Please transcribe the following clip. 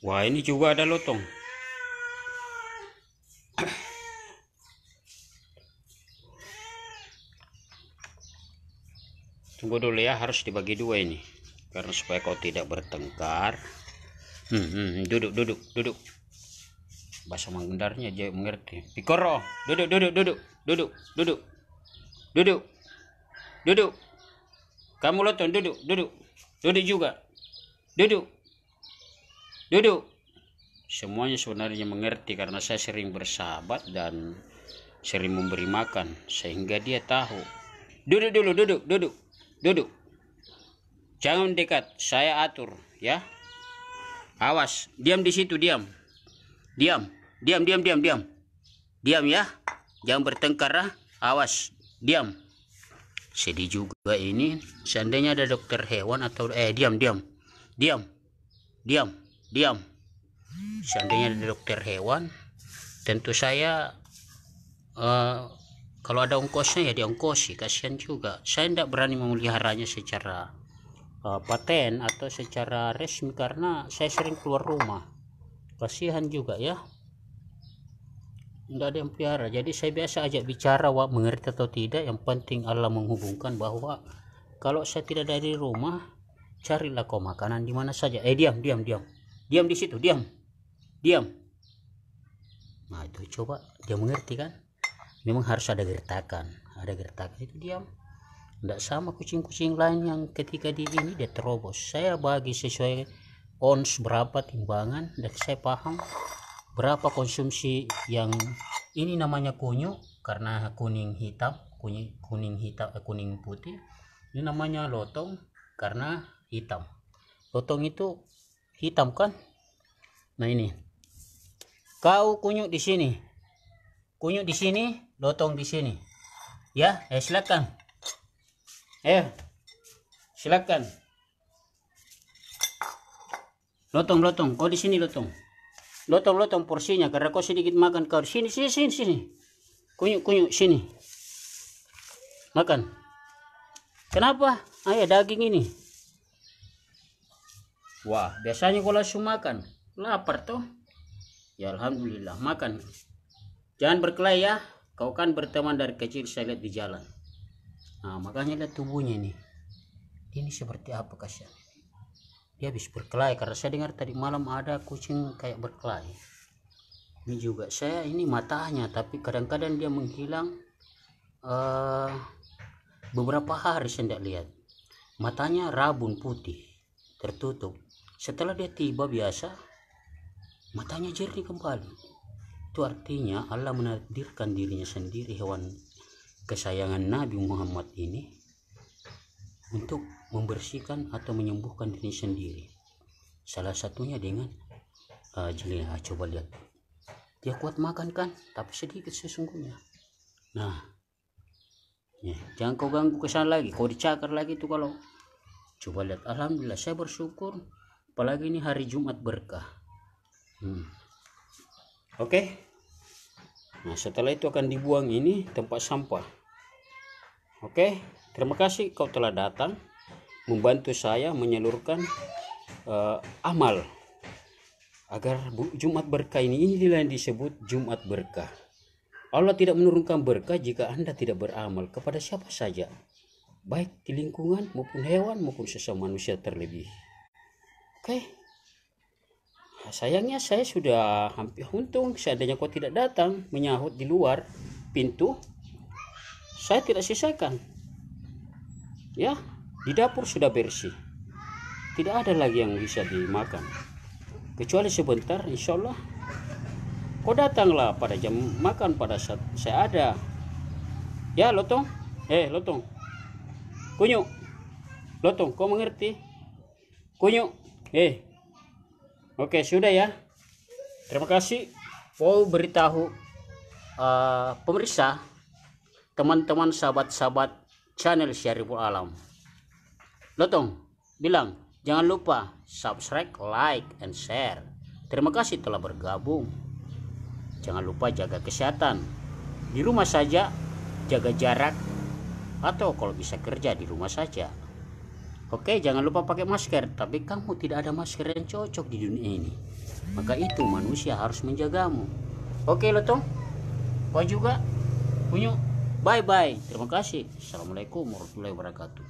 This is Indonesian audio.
Wah ini juga ada lotong. Tunggu dulu ya harus dibagi dua ini karena supaya kau tidak bertengkar. Hmm, hmm, hmm duduk duduk duduk. Bahasa Manggendarnya aja mengerti. Pikoro, duduk duduk duduk duduk duduk duduk duduk. Kamu lotong duduk duduk duduk juga duduk duduk semuanya sebenarnya mengerti karena saya sering bersahabat dan sering memberi makan sehingga dia tahu duduk dulu duduk duduk duduk jangan dekat saya atur ya awas diam di situ diam diam diam diam diam diam diam ya jangan bertengkar ah. awas diam sedih juga ini seandainya ada dokter hewan atau eh diam diam diam diam diam seandainya ada dokter hewan tentu saya uh, kalau ada ongkosnya ya diongkosi kasihan juga saya tidak berani memeliharanya secara uh, paten atau secara resmi karena saya sering keluar rumah kasihan juga ya tidak ada yang pelihara jadi saya biasa ajak bicara wak mengerti atau tidak yang penting Allah menghubungkan bahwa kalau saya tidak dari rumah carilah kau makanan di mana saja eh diam diam diam diam di situ diam diam nah itu coba dia mengerti kan memang harus ada gertakan ada gertakan itu diam tidak sama kucing-kucing lain yang ketika di ini dia terobos saya bagi sesuai ons berapa timbangan dan saya paham berapa konsumsi yang ini namanya kunyu karena kuning hitam kuning kuning hitam eh, kuning putih ini namanya lotong karena hitam lotong itu hitam kan nah ini kau kunyuk di sini kunyuk di sini lotong di sini ya eh silakan eh silakan lotong lotong kau di sini lotong lotong lotong porsinya karena kau sedikit makan kau sini sini sini sini kunyuk kunyuk sini makan kenapa ayah ya, daging ini wah biasanya kalau langsung makan lapar tuh, ya alhamdulillah makan jangan berkelahi ya kau kan berteman dari kecil saya lihat di jalan nah makanya lihat tubuhnya nih ini seperti apa kasihan dia habis berkelahi karena saya dengar tadi malam ada kucing kayak berkelahi ini juga saya ini matanya tapi kadang-kadang dia menghilang uh, beberapa hari saya tidak lihat matanya rabun putih tertutup setelah dia tiba biasa, matanya jernih kembali. Itu artinya Allah menadirkan dirinya sendiri hewan kesayangan Nabi Muhammad ini untuk membersihkan atau menyembuhkan diri sendiri. Salah satunya dengan uh, jelilah. Coba lihat. Dia kuat makan kan, tapi sedikit sesungguhnya. Nah, ya, jangan kau ganggu kesan lagi. Kau dicakar lagi itu kalau. Coba lihat. Alhamdulillah saya bersyukur apalagi ini hari Jumat berkah hmm. oke okay. nah setelah itu akan dibuang ini tempat sampah oke okay. terima kasih kau telah datang membantu saya menyalurkan uh, amal agar Jumat berkah ini inilah yang disebut Jumat berkah Allah tidak menurunkan berkah jika Anda tidak beramal kepada siapa saja baik di lingkungan maupun hewan maupun sesama manusia terlebih Oke. Okay. Nah, sayangnya saya sudah hampir untung seandainya kau tidak datang menyahut di luar pintu saya tidak sisakan. Ya, di dapur sudah bersih. Tidak ada lagi yang bisa dimakan. Kecuali sebentar insya Allah kau datanglah pada jam makan pada saat saya ada. Ya, Lotong. Eh, Lotong. Kunyuk. Lotong, kau mengerti? Kunyuk. Oke. Oke, sudah ya. Terima kasih Wow, beritahu uh, pemirsa teman-teman sahabat-sahabat channel Syariful Alam. Lotong bilang jangan lupa subscribe, like, and share. Terima kasih telah bergabung. Jangan lupa jaga kesehatan. Di rumah saja, jaga jarak, atau kalau bisa kerja di rumah saja. Oke, jangan lupa pakai masker, tapi kamu tidak ada masker yang cocok di dunia ini. Maka itu manusia harus menjagamu. Oke, Lotong. Kau juga. Punya. Bye-bye. Terima kasih. Assalamualaikum warahmatullahi wabarakatuh.